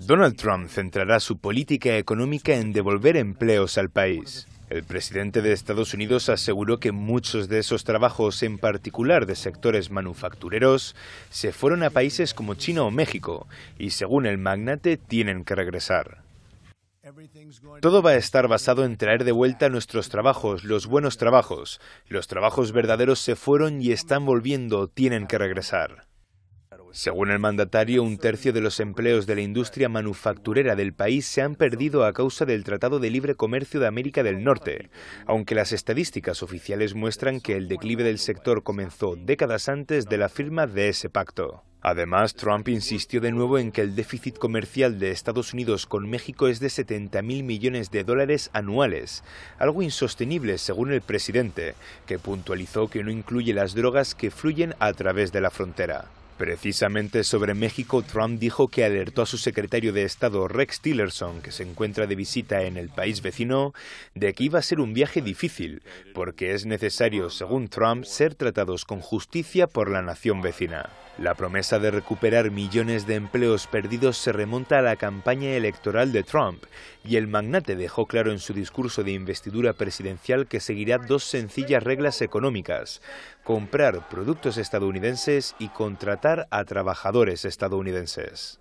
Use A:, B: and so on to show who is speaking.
A: Donald Trump centrará su política económica en devolver empleos al país. El presidente de Estados Unidos aseguró que muchos de esos trabajos, en particular de sectores manufactureros, se fueron a países como China o México y, según el magnate, tienen que regresar. Todo va a estar basado en traer de vuelta nuestros trabajos, los buenos trabajos. Los trabajos verdaderos se fueron y están volviendo, tienen que regresar. Según el mandatario, un tercio de los empleos de la industria manufacturera del país se han perdido a causa del Tratado de Libre Comercio de América del Norte, aunque las estadísticas oficiales muestran que el declive del sector comenzó décadas antes de la firma de ese pacto. Además, Trump insistió de nuevo en que el déficit comercial de Estados Unidos con México es de 70.000 millones de dólares anuales, algo insostenible según el presidente, que puntualizó que no incluye las drogas que fluyen a través de la frontera. Precisamente sobre México, Trump dijo que alertó a su secretario de Estado Rex Tillerson, que se encuentra de visita en el país vecino, de que iba a ser un viaje difícil, porque es necesario, según Trump, ser tratados con justicia por la nación vecina. La promesa de recuperar millones de empleos perdidos se remonta a la campaña electoral de Trump, y el magnate dejó claro en su discurso de investidura presidencial que seguirá dos sencillas reglas económicas, comprar productos estadounidenses y contratar a trabajadores estadounidenses.